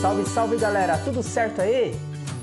Salve, salve galera, tudo certo aí?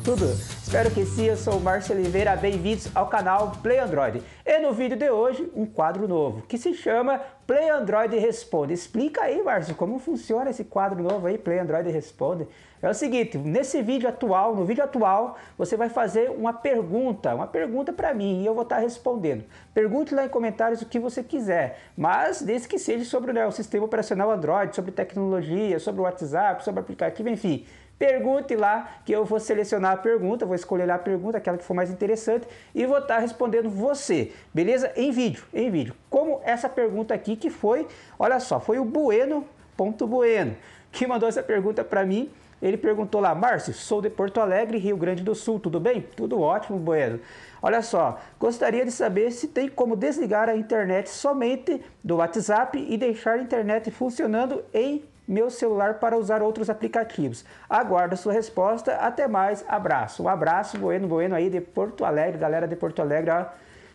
Tudo? Espero que sim, eu sou o Márcio Oliveira, bem-vindos ao canal Play Android. E no vídeo de hoje, um quadro novo, que se chama Play Android Responde. Explica aí, Márcio, como funciona esse quadro novo aí, Play Android Responde. É o seguinte, nesse vídeo atual, no vídeo atual, você vai fazer uma pergunta, uma pergunta para mim e eu vou estar tá respondendo. Pergunte lá em comentários o que você quiser, mas desde que seja sobre né, o sistema operacional Android, sobre tecnologia, sobre o WhatsApp, sobre aplicativo, enfim. Pergunte lá que eu vou selecionar a pergunta, vou escolher a pergunta, aquela que for mais interessante e vou estar tá respondendo você, beleza? Em vídeo, em vídeo. Como essa pergunta aqui que foi, olha só, foi o Bueno, ponto Bueno, que mandou essa pergunta para mim. Ele perguntou lá, Márcio, sou de Porto Alegre, Rio Grande do Sul, tudo bem? Tudo ótimo, Bueno. Olha só, gostaria de saber se tem como desligar a internet somente do WhatsApp e deixar a internet funcionando em meu celular para usar outros aplicativos. Aguardo sua resposta. Até mais. Abraço. Um abraço, Bueno Bueno aí de Porto Alegre, galera de Porto Alegre, ó,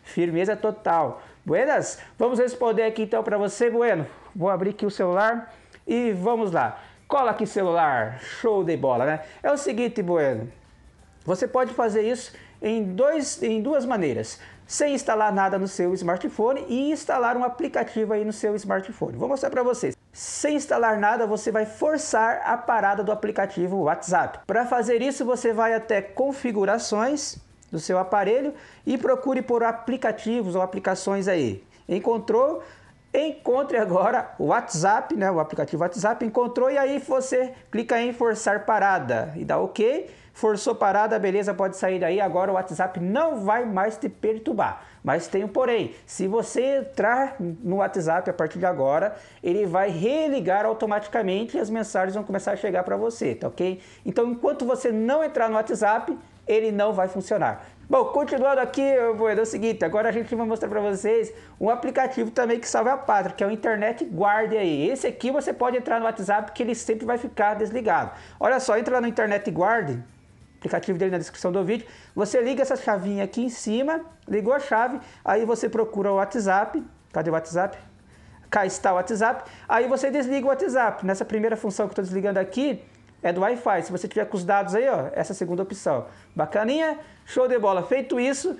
firmeza total. Buenas, vamos responder aqui então para você, Bueno. Vou abrir aqui o celular e vamos lá. Cola aqui celular, show de bola, né? É o seguinte, Bueno. Você pode fazer isso em, dois, em duas maneiras sem instalar nada no seu smartphone e instalar um aplicativo aí no seu smartphone. Vou mostrar para vocês. Sem instalar nada, você vai forçar a parada do aplicativo WhatsApp. Para fazer isso, você vai até configurações do seu aparelho e procure por aplicativos ou aplicações aí. Encontrou? Encontre agora o WhatsApp, né, o aplicativo WhatsApp, encontrou e aí você clica em forçar parada e dá OK forçou parada, beleza, pode sair daí. Agora o WhatsApp não vai mais te perturbar. Mas tem um porém: se você entrar no WhatsApp a partir de agora, ele vai religar automaticamente e as mensagens vão começar a chegar para você, tá ok? Então, enquanto você não entrar no WhatsApp, ele não vai funcionar. Bom, continuando aqui, eu vou é o seguinte, agora a gente vai mostrar para vocês um aplicativo também que salve a pátria, que é o Internet Guard aí. Esse aqui você pode entrar no WhatsApp que ele sempre vai ficar desligado. Olha só, entra no Internet Guard aplicativo dele na descrição do vídeo. Você liga essa chavinha aqui em cima, ligou a chave, aí você procura o WhatsApp. Cadê o WhatsApp? Cá está o WhatsApp. Aí você desliga o WhatsApp. Nessa primeira função que eu estou desligando aqui, é do Wi-Fi. Se você tiver com os dados aí, ó, essa é a segunda opção. Bacaninha, show de bola. Feito isso,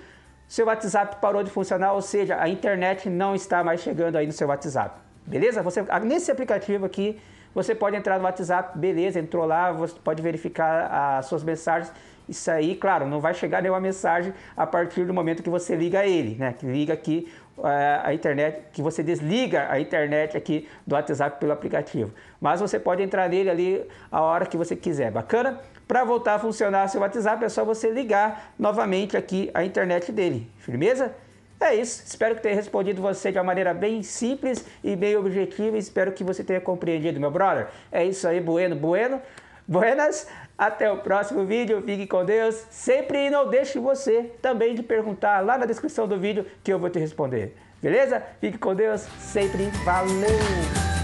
seu WhatsApp parou de funcionar, ou seja, a internet não está mais chegando aí no seu WhatsApp. Beleza? Você nesse aplicativo aqui você pode entrar no WhatsApp, beleza, entrou lá, você pode verificar as suas mensagens. Isso aí, claro, não vai chegar nenhuma mensagem a partir do momento que você liga ele, né? Que liga aqui eh, a internet, que você desliga a internet aqui do WhatsApp pelo aplicativo. Mas você pode entrar nele ali a hora que você quiser. Bacana? Para voltar a funcionar seu WhatsApp é só você ligar novamente aqui a internet dele. Firmeza? É isso. Espero que tenha respondido você de uma maneira bem simples e bem objetiva. Espero que você tenha compreendido, meu brother. É isso aí, Bueno, Bueno. Buenas, até o próximo vídeo. Fique com Deus. Sempre e não deixe você também de perguntar lá na descrição do vídeo que eu vou te responder. Beleza? Fique com Deus. Sempre. Valeu!